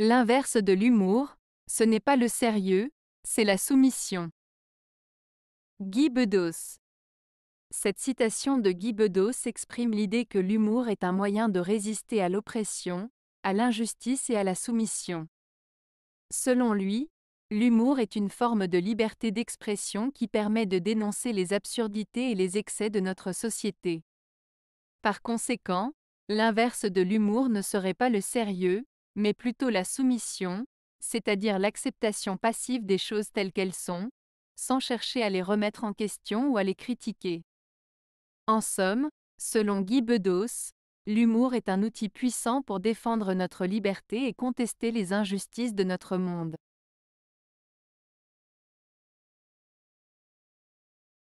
L'inverse de l'humour, ce n'est pas le sérieux, c'est la soumission. Guy Bedos Cette citation de Guy Bedos exprime l'idée que l'humour est un moyen de résister à l'oppression, à l'injustice et à la soumission. Selon lui, l'humour est une forme de liberté d'expression qui permet de dénoncer les absurdités et les excès de notre société. Par conséquent, l'inverse de l'humour ne serait pas le sérieux, mais plutôt la soumission, c'est-à-dire l'acceptation passive des choses telles qu'elles sont, sans chercher à les remettre en question ou à les critiquer. En somme, selon Guy Bedos, l'humour est un outil puissant pour défendre notre liberté et contester les injustices de notre monde.